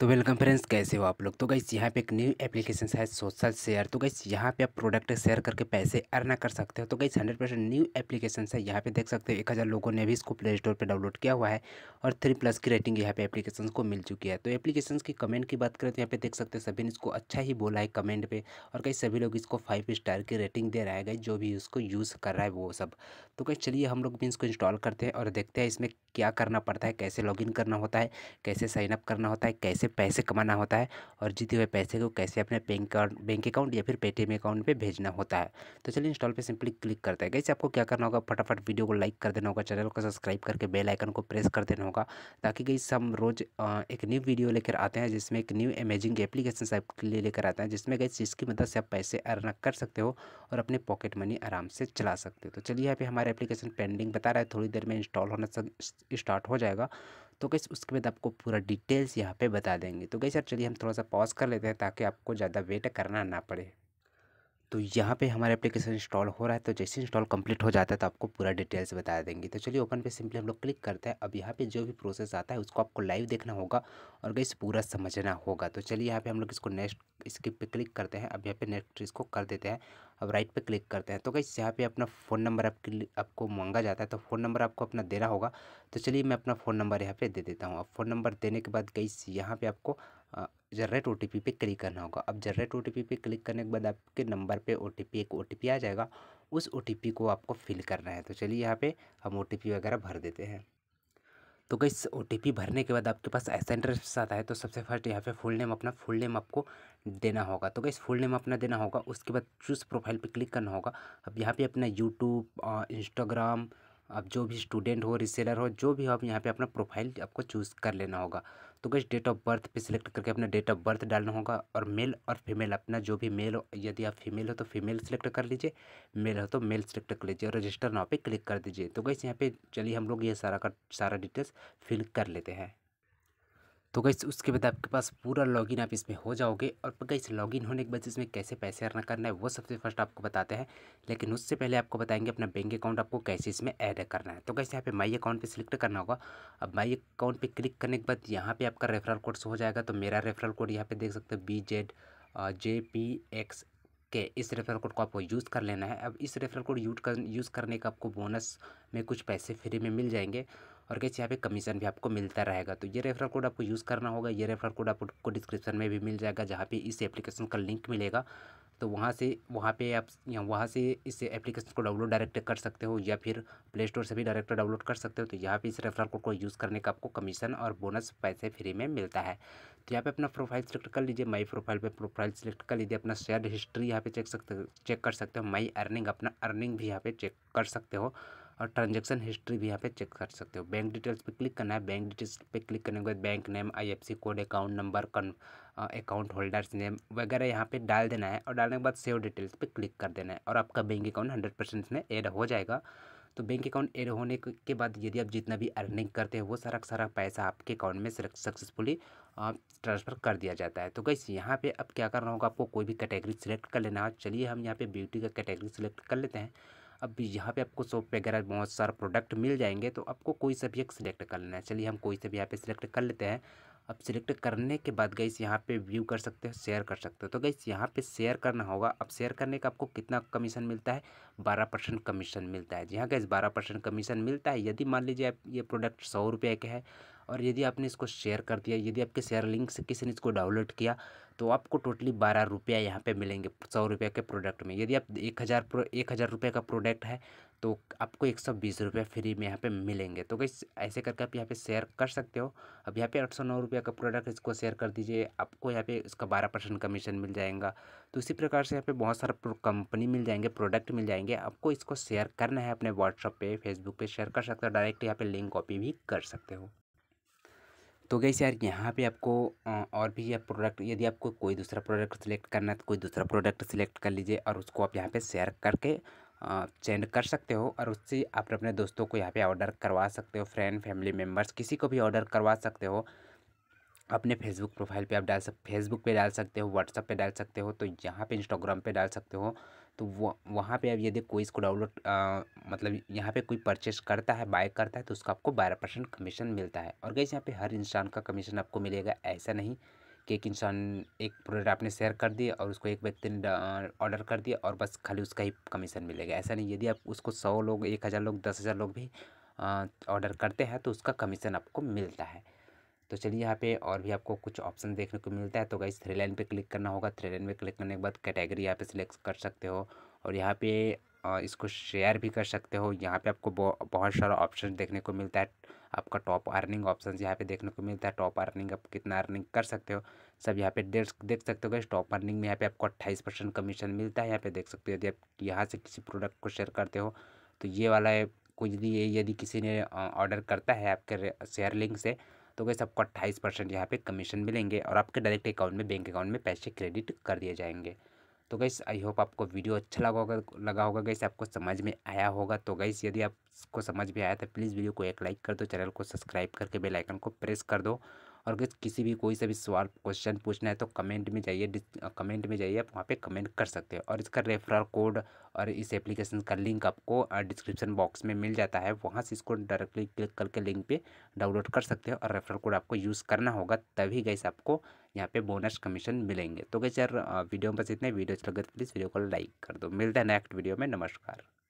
तो welcome friends कैसे हो आप लोग तो गई यहाँ पे एक न्यू एप्लीकेशन है सोशल शेयर तो गई यहाँ पे आप प्रोडक्ट शेयर करके पैसे अर्न कर सकते हो तो गई हंड्रेड परसेंट न्यू एप्लीकेशन है यहाँ पे देख सकते हो एक हज़ार लोगों ने भी इसको प्ले स्टोर पर डाउनलोड किया हुआ है और थ्री प्लस की रेटिंग यहाँ पे एप्लीकेशन को मिल चुकी है तो एप्लीकेशन की कमेंट की बात करें तो यहाँ पे देख सकते हो सभी ने इसको अच्छा ही बोला है कमेंट पर और कई सभी लोग इसको फाइव स्टार की रेटिंग दे रहा है गई जो भी इसको यूज़ कर रहा है वो सब तो कहीं चलिए हम लोग भी इसको इंस्टॉल करते हैं और देखते हैं इसमें क्या करना पड़ता है कैसे लॉग करना होता है कैसे साइनअप करना होता है कैसे कैसे पैसे कमाना होता है और जीते हुए पैसे को कैसे अपने बैंक बैंक अकाउंट या फिर पेटीएम अकाउंट पे भेजना होता है तो चलिए इंस्टॉल पे सिंपली क्लिक करते हैं कैसे आपको क्या करना होगा फटाफट वीडियो को लाइक कर देना होगा चैनल को सब्सक्राइब करके बेल आइकन को प्रेस कर देना होगा ताकि कहीं हम रोज़ एक न्यू वीडियो लेकर आते हैं जिसमें एक न्यू अमेजिंग एप्लीकेशन आपके लिए लेकर आते हैं जिसमें गई जिसकी मदद से आप पैसे अर्न कर सकते हो और अपने पॉकेट मनी आराम से चला सकते हो तो चलिए यहाँ पे हमारे एप्लीकेशन पेंडिंग बता रहा है थोड़ी देर में इंस्टॉल होना स्टार्ट हो जाएगा तो कैसे उसके बाद आपको पूरा डिटेल्स यहाँ पे बता देंगे तो कैसे चलिए हम थोड़ा सा पॉज कर लेते हैं ताकि आपको ज़्यादा वेट करना ना पड़े तो यहाँ पे हमारा एप्लीकेशन इंस्टॉल हो रहा है तो जैसे इंस्टॉल कंप्लीट हो जाता है तो आपको पूरा डिटेल्स बता देंगे तो चलिए ओपन पे सिंपली हम लोग क्लिक करते हैं अब यहाँ पे जो भी प्रोसेस आता है उसको आपको लाइव देखना होगा और गई पूरा समझना होगा तो चलिए यहाँ पे हम लोग इसको नेक्स्ट स्किप पे क्लिक करते हैं अब यहाँ पे नेक्स्ट इसको कर देते हैं अब राइट पर क्लिक करते हैं तो गई यहाँ पे अपना फ़ोन नंबर आपके आपको मांगा जाता है तो फ़ोन नंबर आपको अपना देना होगा तो चलिए मैं अपना फ़ोन नंबर यहाँ पर दे देता हूँ अब फ़ोन नंबर देने के बाद गई यहाँ पर आपको जनरेट ओ पे क्लिक करना होगा अब जनरेट ओ पे क्लिक करने के बाद आपके नंबर पे ओ एक ओ आ जाएगा उस ओ को आपको फिल करना है तो चलिए यहाँ पे हम ओ वगैरह भर देते हैं तो कई ओ भरने के बाद आपके पास ऐसा इंटरेस्ट आता है तो सबसे फर्स्ट यहाँ पे फुल नेम अपना फुल नेम आपको देना होगा तो गई फुल नेम अपना देना होगा उसके बाद चूज़ प्रोफाइल पे क्लिक करना होगा अब यहाँ पे अपना यूट्यूब इंस्टाग्राम आप जो भी स्टूडेंट हो रिसेलर हो जो भी हो आप यहाँ पे अपना प्रोफाइल आपको चूज़ कर लेना होगा तो कुछ डेट ऑफ बर्थ पे सिलेक्ट करके अपना डेट ऑफ बर्थ डालना होगा और मेल और फीमेल अपना जो भी मेल हो यदि आप फीमेल हो तो फीमेल सेलेक्ट कर लीजिए मेल हो तो मेल सेलेक्ट कर लीजिए और रजिस्टर नाव पर क्लिक कर दीजिए तो कैसे यहाँ पर चलिए हम लोग ये सारा का सारा डिटेल्स फिल कर लेते हैं तो गई उसके बाद आपके पास पूरा लॉगिन आप इसमें हो जाओगे और गैस लॉगिन होने के बाद इसमें कैसे पैसे अर्न करना है वो सबसे फर्स्ट आपको बताते हैं लेकिन उससे पहले आपको बताएंगे अपना बैंक अकाउंट आपको कैसे इसमें ऐड करना है तो कैसे यहाँ पे माई अकाउंट पे सिलेक्ट करना होगा अब माई अकाउंट पर क्लिक करने के बाद यहाँ पर आपका रेफरल कोड हो जाएगा तो मेरा रेफरल कोड यहाँ पर देख सकते हो B Z J P X के इस रेफरल कोड को आपको यूज़ कर लेना है अब इस रेफरल कोड यूज कर यूज़ करने का आपको बोनस में कुछ पैसे फ्री में मिल जाएंगे और कैसे यहाँ पे कमीशन भी आपको मिलता रहेगा तो ये रेफरल कोड आपको यूज़ करना होगा ये रेफरल कोड आपको डिस्क्रिप्शन में भी मिल जाएगा जहाँ पे इस एप्लीकेशन का लिंक मिलेगा तो वहाँ से वहाँ पे आप वहाँ से इस एप्लीकेशन को डाउनलोड डायरेक्ट कर सकते हो या फिर प्ले स्टोर से भी डायरेक्ट डाउनलोड कर सकते हो तो यहाँ पे इस रेफरल कोड को यूज़ करने का आपको कमीशन और बोनस पैसे फ्री में मिलता है तो यहाँ पे अपना प्रोफाइल सेलेक्ट कर लीजिए माई प्रोफाइल पे प्रोफाइल सेलेक्ट कर लीजिए अपना शेयर हिस्ट्री यहाँ पे चेक सकते चेक कर सकते हो माई अर्निंग अपना अर्निंग भी यहाँ पे चेक कर सकते हो और ट्रांजेक्शन हिस्ट्री भी यहाँ पे चेक कर सकते हो बैंक डिटेल्स पे क्लिक करना है बैंक डिटेल्स पे क्लिक करने के बाद bank name IFSC code account number कन अकाउंट होल्डर्स नेम वगैरह यहाँ पे डाल देना है और डालने के बाद सेव डिटेल्स पे क्लिक कर देना है और आपका बैंक अकाउंट हंड्रेड परसेंट में एड हो जाएगा तो बैंक अकाउंट एड होने के बाद यदि आप जितना भी अर्निंग करते हैं वो सारा का सारा पैसा आपके अकाउंट में सक्सेसफुली ट्रांसफ़र कर दिया जाता है तो कैसे यहाँ पे अब क्या करना होगा आपको कोई भी कैटेगरी सेलेक्ट कर लेना है चलिए हम यहाँ पे ब्यूटी का कैटेगरी सेलेक्ट कर लेते हैं अब यहाँ पे आपको सोप वगैरह बहुत सारा प्रोडक्ट मिल जाएंगे तो आपको कोई सा भी एक सिलेक्ट कर लेना है चलिए हम कोई सा भी यहाँ पे सिलेक्ट कर लेते हैं अब सिलेक्ट करने के बाद गई यहाँ पे व्यू कर सकते हो शेयर कर सकते हो तो गई यहाँ पे शेयर करना होगा अब शेयर करने का आपको कितना कमीशन मिलता है बारह परसेंट कमीशन मिलता है जी हाँ गैस बारह परसेंट कमीशन मिलता है यदि मान लीजिए आप ये प्रोडक्ट सौ रुपये के है और यदि आपने इसको शेयर कर दिया यदि आपके शेयर लिंक से किसी ने इसको डाउनलोड किया तो आपको टोटली बारह रुपया यहाँ पे मिलेंगे सौ रुपये के प्रोडक्ट में यदि आप एक हज़ार एक हज़ार रुपये का प्रोडक्ट है तो आपको एक सौ बीस रुपये फ्री में यहाँ पे मिलेंगे तो कैसे ऐसे करके आप यहाँ पे शेयर कर सकते हो अब यहाँ पे आठ सौ नौ रुपये का प्रोडक्ट इसको शेयर कर दीजिए आपको यहाँ पे इसका बारह परसेंट कमीशन मिल जाएगा तो इसी प्रकार से यहाँ पे बहुत सारा कंपनी मिल जाएंगे प्रोडक्ट मिल जाएंगे आपको इसको शेयर करना है अपने व्हाट्सअप पर फेसबुक पर शेयर कर सकते हो डायरेक्ट यहाँ पर लिंक कॉपी भी कर सकते हो तो गई यार यहाँ पे आपको और भी यह प्रोडक्ट यदि आपको कोई दूसरा प्रोडक्ट सिलेक्ट करना है तो कोई दूसरा प्रोडक्ट सिलेक्ट कर लीजिए और उसको आप यहाँ पे शेयर करके सेंड कर सकते हो और उससे आप अपने दोस्तों को यहाँ पे ऑर्डर करवा सकते हो फ्रेंड फैमिली मेम्बर्स किसी को भी ऑर्डर करवा सकते हो अपने फेसबुक प्रोफाइल पर आप डाल सक फेसबुक पर डाल सकते हो व्हाट्सअप पर डाल सकते हो तो यहाँ पर इंस्टाग्राम पर डाल सकते हो तो वो वहाँ पर अब यदि कोई इसको डाउनलोड मतलब यहाँ पे कोई परचेस करता है बाय करता है तो उसका आपको बारह परसेंट कमीशन मिलता है और गई यहाँ पे हर इंसान का कमीशन आपको मिलेगा ऐसा नहीं कि एक इंसान एक प्रोडक्ट आपने शेयर कर दिया और उसको एक व्यक्ति ने ऑर्डर कर दिया और बस खाली उसका ही कमीशन मिलेगा ऐसा नहीं यदि आप उसको सौ लोग एक हज़ार लोग दस हज़ार लोग भी ऑर्डर करते हैं तो उसका कमीशन आपको मिलता है तो चलिए यहाँ पे और भी आपको कुछ ऑप्शन देखने को मिलता है तो गाइस थ्री लाइन पे क्लिक करना होगा थ्री लाइन पे क्लिक करने के बाद कैटेगरी यहाँ पे सिलेक्ट कर सकते हो और यहाँ पे इसको शेयर भी कर सकते हो यहाँ पे आपको बहुत सारा ऑप्शन देखने को मिलता है आपका टॉप अर्निंग ऑप्शन यहाँ पे देखने को मिलता है टॉप अर्निंग आप कितना अर्निंग कर सकते हो सब यहाँ पे देख देख सकते हो गए टॉप अर्निंग में यहाँ पे आपको अट्ठाईस परसेंट कमीशन मिलता है यहाँ पे देख सकते हो यदि आप यहाँ से किसी प्रोडक्ट को शेयर करते हो तो ये वाला है कोई यदि यदि किसी ने ऑर्डर करता है आपके शेयर लिंक से तो गैस आपको अट्ठाईस परसेंट यहाँ पर कमीशन मिलेंगे और आपके डायरेक्ट अकाउंट में बैंक अकाउंट में पैसे क्रेडिट कर दिए जाएंगे तो गैस आई होप आपको वीडियो अच्छा लगा होगा लगा होगा गैस आपको समझ में आया होगा तो गैस यदि आपको समझ में आया तो प्लीज़ वीडियो को एक लाइक कर दो चैनल को सब्सक्राइब करके बेल आइकन को प्रेस कर दो और अगर किसी भी कोई से भी सवाल क्वेश्चन पूछना है तो कमेंट में जाइए कमेंट में जाइए आप वहाँ पर कमेंट कर सकते हैं और इसका रेफरल कोड और इस एप्लीकेशन का लिंक आपको डिस्क्रिप्शन बॉक्स में मिल जाता है वहाँ से इसको डायरेक्टली क्लिक करके लिंक पर डाउनलोड कर सकते हैं और रेफरल कोड आपको यूज़ करना होगा तभी गैस आपको यहाँ पे बोनस कमीशन मिलेंगे तो गैस यार वीडियो में बस इतना वीडियो अच्छा लगे तो प्लीज़ वीडियो को लाइक कर दो मिलता है नेक्स्ट वीडियो में नमस्कार